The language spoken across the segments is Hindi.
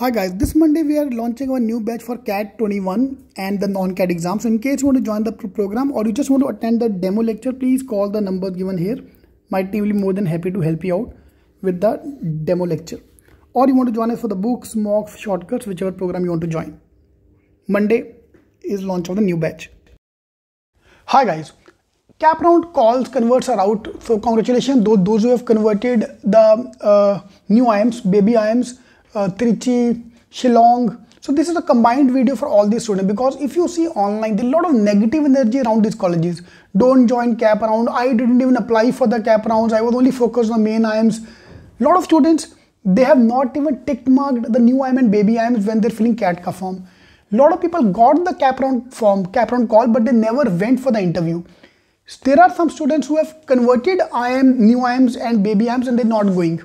Hi guys, this Monday we are launching our new batch for CAT 21 and the non-CAT exam. So in case you want to join the program or you just want to attend the demo lecture, please call the number given here. My team will be more than happy to help you out with the demo lecture. Or you want to join us for the books, mocks, shortcuts, whichever program you want to join. Monday is launch of the new batch. Hi guys, cap round calls converts are out. So congratulations those, those who have converted the uh, new IAMs, baby IAMs uh, Trichy, Shillong. So this is a combined video for all these students because if you see online, there is a lot of negative energy around these colleges. Don't join cap round. I didn't even apply for the cap rounds. I was only focused on main IMs. Lot of students, they have not even tick marked the new IM and baby IMs when they're filling CATCA form. Lot of people got the cap round form, cap round call, but they never went for the interview. There are some students who have converted IM, new IMs and baby IMs and they're not going.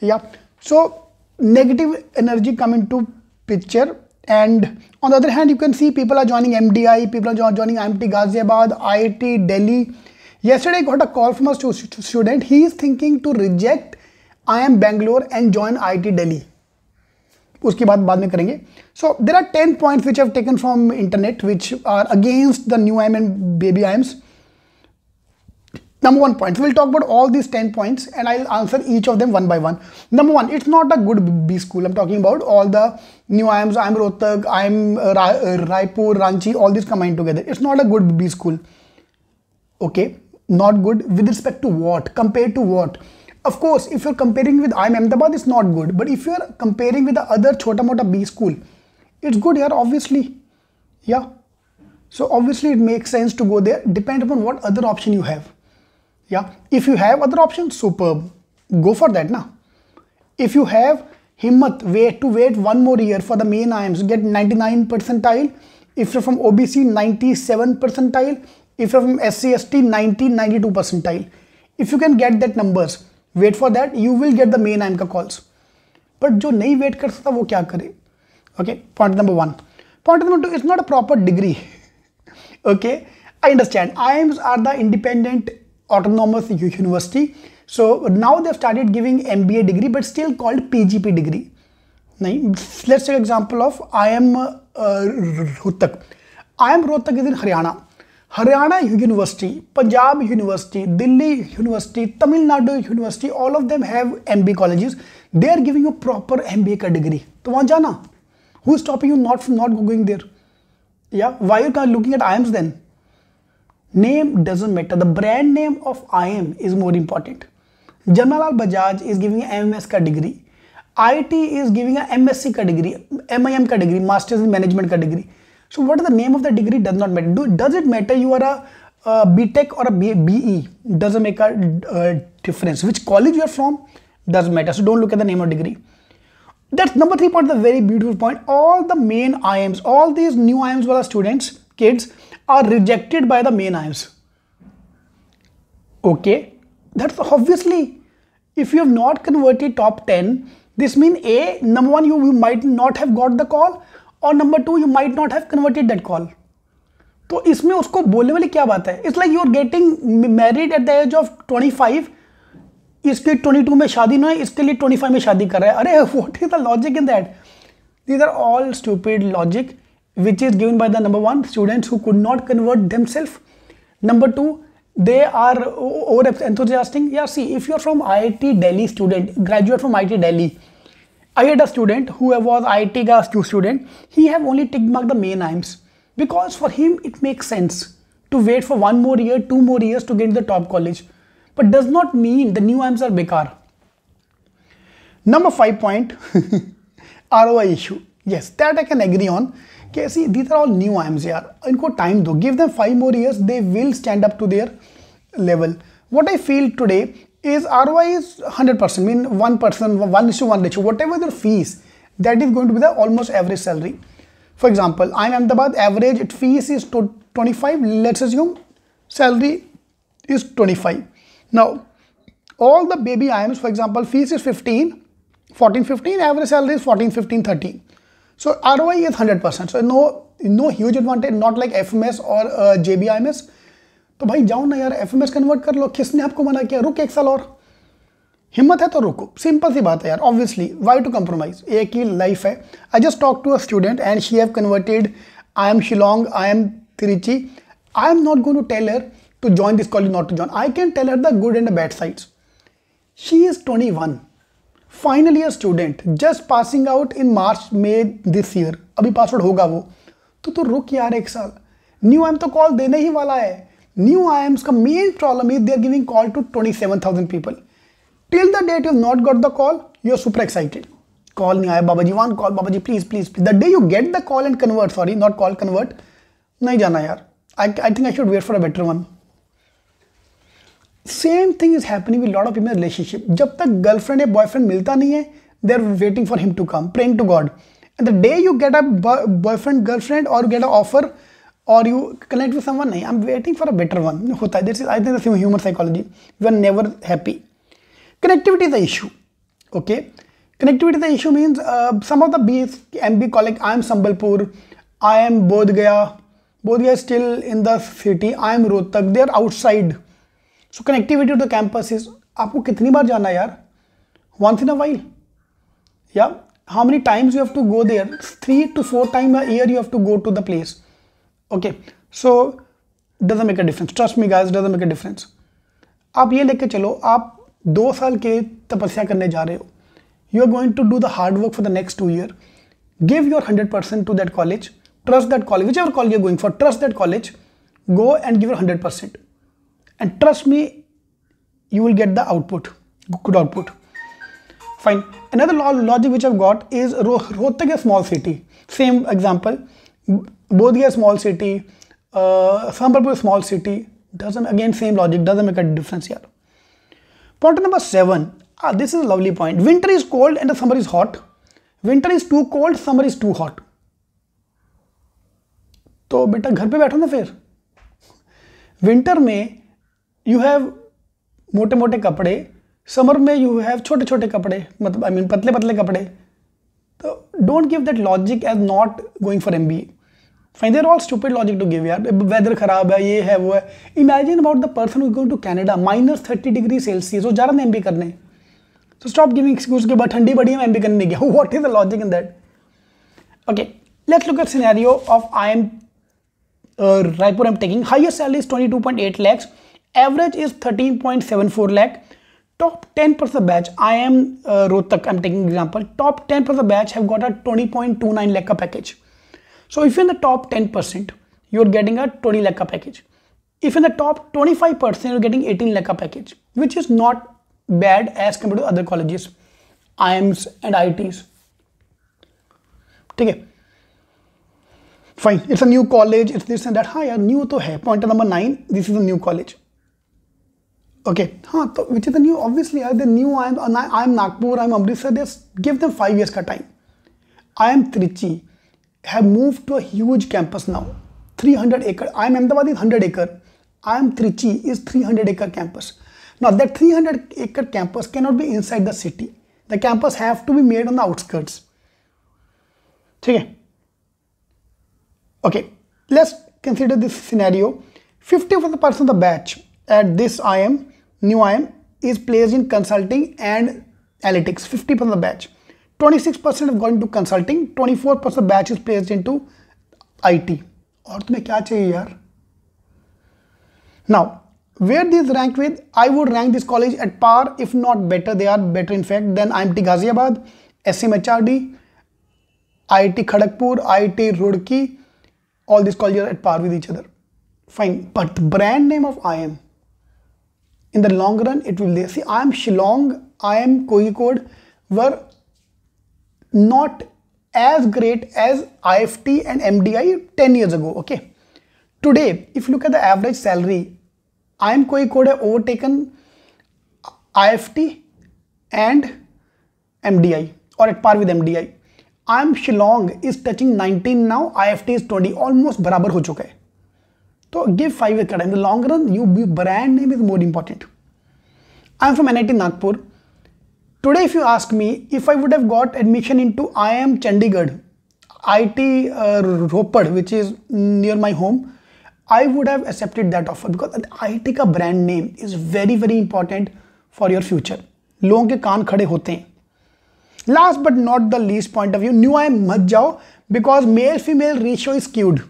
Yeah. So negative energy come into picture and on the other hand you can see people are joining MDI, people are joining IMT Ghaziabad, IIT Delhi. Yesterday I got a call from a student, he is thinking to reject IIM Bangalore and join IIT Delhi. So there are 10 points which I have taken from internet which are against the new are against baby new Number one point, we'll talk about all these 10 points and I'll answer each of them one by one. Number one, it's not a good B school. I'm talking about all the new IAMs, I'm Rohtak, I'm uh, uh, Raipur, Ranchi, all these combined together. It's not a good B school. Okay, not good with respect to what? Compared to what? Of course, if you're comparing with IIM Ahmedabad, it's not good. But if you're comparing with the other Chota Mota B school, it's good here, obviously. Yeah. So obviously it makes sense to go there. Depend upon what other option you have. yeah if you have other options superb go for that now if you have himmat wait to wait one more year for the main ims get 99 percentile if you're from obc 97 percentile if you're from scst 90 92 percentile if you can get that numbers wait for that you will get the main im ka calls but jo nahi wait kar sakta wo kya kare okay point number 1 point number 2 it's not a proper degree okay i understand ims are the independent autonomous university so now they've started giving mba degree but still called pgp degree let's take example of i am uh, rohtak i am rohtak is in haryana haryana university punjab university delhi university tamil nadu university all of them have mba colleges they are giving you proper mba ka degree to wahan jana who is stopping you not from not going there yeah why are you looking at ims then Name doesn't matter. The brand name of IM is more important. Jamalal Bajaj is giving an MS ka degree. IT is giving a MSc ka degree, MIM ka degree, Masters in Management ka degree. So what is the name of the degree does not matter. Do, does it matter you are a, a BTech or a BE? Doesn't make a difference. Which college you are from doesn't matter. So don't look at the name of degree. That's number three point, the very beautiful point. All the main IMs, all these new IMs were the students, kids, are rejected by the main IIMs okay that's obviously if you have not converted top ten this mean a number one you you might not have got the or number two you might not have converted that call तो इसमें उसको बोलने वाली क्या बात है it's like you are getting married at the age of twenty five इसके ट्वेंटी टू में शादी ना है इसके लिए ट्वेंटी फाइव में शादी कर रहा है अरे what is the logic in that these are all stupid logic which is given by the number one students who could not convert themselves number two they are over enthusiastic yeah see if you're from IIT Delhi student graduate from IIT Delhi I had a student who was IIT ga student he have only tick mark the main IMs because for him it makes sense to wait for one more year two more years to get into the top college but does not mean the new IMs are bekar number five point ROI issue yes that I can agree on Okay, see, these are all new IMs here. Inko time though, give them five more years, they will stand up to their level. What I feel today is ROI is 100%, I mean one person, one issue, one ratio, whatever their fees, that is going to be the almost average salary. For example, I'm Ahmedabad, average fees is 25, let's assume salary is 25. Now, all the baby IMs, for example, fees is 15, 14, 15, average salary is 14, 15, 13. So ROI is 100%. So no no huge advantage, not like FMS or uh, JBIMS. तो भाई जाओ ना यार एफ कन्वर्ट कर लो किसने आपको मना किया रुक एक साल और हिम्मत है तो रुको सिंपल सी बात है यार ऑब्वियसली वाई टू कम्प्रोमाइज एक ही लाइफ है I just talk to a student and she have converted I M Shillong I M Trichy I am not going to tell her to join this college not to join I can tell her the good and the bad sides she is twenty one final year student just passing out in March May this year अभी पासवर्ड होगा वो तो तू रुक यार एक साल न्यू आई एम तो कॉल देने ही वाला है न्यू आई एम्स का main problem is they are giving call to twenty seven thousand people till the date you not got the call you are super excited call नहीं आया बाबा जी वन कॉल बाबा जी please please please the day you get the call and convert sorry not call convert नहीं जाना यार I I think I should wait for a better one same thing is happening with lot of इमर रिलेशनशिप जब तक गर्लफ्रेंड या बॉयफ्रेंड मिलता नहीं है they are waiting for him to come pray to God and the day you get a boyfriend girlfriend or get a offer or you connect with someone नहीं I am waiting for a better one होता है this is I think human psychology we are never happy connectivity is a issue okay connectivity is a issue means some of the बीस M B college I M Sambalpur I M Bodh Gaya Bodh Gaya still in the city I M Rohtak they are outside so connectivity to the campus is आपको कितनी बार जाना है यार वंस इन अ वाइल या how many times you have to go there three two four time a year you have to go to the place okay so does make a difference trust me guys does make a difference आप ये लेके चलो आप दो साल के तपस्या करने जा रहे हो you are going to do the hard work for the next two year give your hundred percent to that college trust that college which ever college going for trust that college go and give your hundred percent and trust me you will get the output good output fine another logic which i've got is rohtak a small city same example bodhi a small city uh, Sambalpur a small city doesn't again same logic doesn't make a difference here point number seven ah this is a lovely point winter is cold and the summer is hot winter is too cold summer is too hot So, beta, घर पे बैठो ना फिर Winter में यू हैव मोटे मोटे कपड़े समर में यू हैव छोटे छोटे कपड़े मतलब आई I मीन mean, पतले पतले कपड़े तो don't give that logic as not going for M B fine there all stupid logic to give यार वेदर खराब है ये है वो है imagine about the person going to Canada minus thirty degree Celsius वो जा रहा एम बी करने तो स्टॉप गिविंग एक्सक्यूज के बाद ठंडी बड़ी है एम बी करने गया what is the logic in that okay let's look at scenario of I M Raipur I am taking higher salary is twenty two point eight lakhs Average is 13.74 lakh. Top 10% batch, I am uh, Rotak, I'm taking example. Top 10% batch have got a 20.29 lakh package. So if you're in the top 10%, you're getting a 20 lakh package. If in the top 25%, you're getting 18 lakh package, which is not bad as compared to other colleges, IMs and IITs. Okay. Fine. It's a new college. It's this and that. That हाँ New to तो है number nine. This is a new college okay, हाँ तो which is the new obviously are the new I M i am Nagpur I M Amritsar just give them five years का time I M Trichy have move to a huge campus now three hundred एकड़ I M Ahmedabad is hundred एकड़ आई एम त्रिची इज 300 एकड़ campus now that 300 acre campus cannot be inside the city the campus have to be made on the outskirts okay okay let's consider this scenario 50 percent of the batch at this am new I M is place in consulting and analytics fifty percent batch twenty six percent going to consulting twenty four percent batch is place in to I T और तुम्हें क्या चाहिए यार now where this rank with I would rank this college at par if not better they are better in fact then I M T Ghaziabad S M H R D I I T Kharagpur I I T Roorkee all this college at par with each other fine but the brand name of I M in the long run it will there see i am shillong i am kozhikode were not as great as ift and mdi 10 years ago okay today if you look at the average salary i am kozhikode have overtaken ift and mdi or at par with mdi i am shillong is touching 19 now ift is 20 almost barabar ho chuka hai तो गिव फाइव कड़ा in the long run you brand name is more important I M from an Nagpur today if you ask me if I would have got admission in to I M Chandigarh I T Ropar which is near my home I would have accepted that offer because I T का brand name is very very important for your future लोगों के कान खड़े होते हैं last but not the least point of view new I मत जाओ because male female ratio is skewed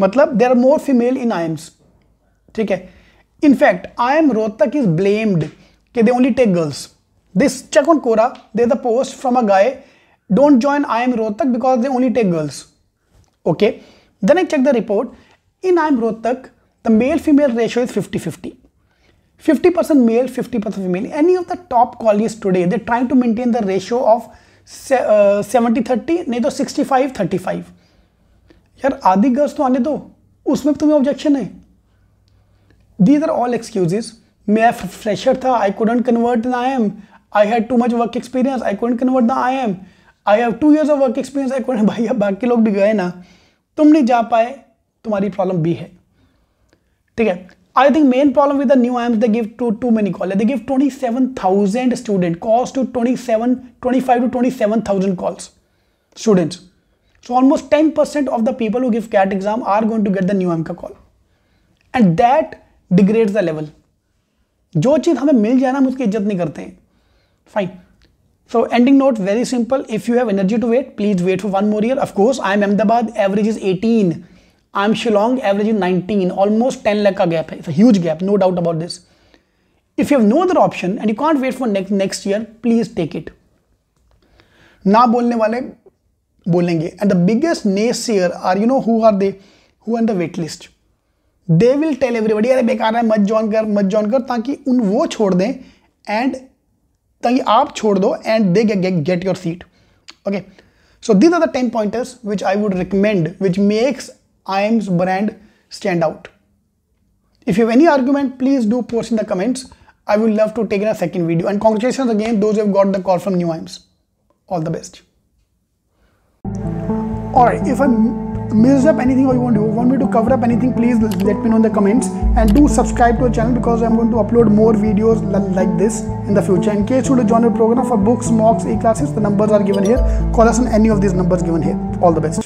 मतलब there are more female in IIMs ठीक है in fact I M Rohtak is blamed के they only take girls this check on Quora they the post from a guy don't join I M Rohtak because they only take girls okay then i check the report in i'm rohtak the male female ratio is 50 50 50% male 50% female any of the top colleges today they're trying to maintain the ratio of uh, 70 30 nahi to 65 35 यार आदि गर्ल्स तो आने दो उसमें तुम्हें ऑब्जेक्शन है दीज आर ऑल एक्सक्यूजेज मैं फ्रेशर था I couldn't convert the I M I had too much work experience I couldn't convert the I M I have two years of work experience I couldn't भाई अब बाकी लोग भी गए ना तुम नहीं जा पाए तुम्हारी प्रॉब्लम भी है ठीक है I think main problem to the new IMs the give twenty seven thousand student They to twenty seven twenty five to twenty seven thousand calls students So almost 10% of the people who give CAT exam are going to get the new MCA call. And that degrades the level जो चीज़ हमें मिल जाए ना हम उसकी इज्जत नहीं करते हैं fine so ending note very simple if you have energy to wait please wait for one more year of course I am Ahmedabad average is eighteen I am Shillong average is nineteen almost ten lakh का गैप है huge gap no doubt about this if you have no other option and you can't wait for next year please take it ना बोलने वाले बोलेंगे and the biggest नेसियर are you know who are they who in the wait list they will tell everybody अरे बेकार है मत ज्वाइन कर मत ज्वाइन कर ताकि उन वो छोड़ दें एंड ताकि आप छोड़ दो and they get your seat okay so this are the ten pointers which I would recommend which makes IIMs brand stand out if you have any argument please do post in the comments i will love to take in a second video and congratulations again those who have got the call from new IMS. all the best all right if i mess up anything or you want, you want me to cover up anything please let me know in the comments and do subscribe to our channel because i'm going to upload more videos like this in the future in case you want to join our program for books mocks e-classes the numbers are given here call us on any of these numbers given here all the best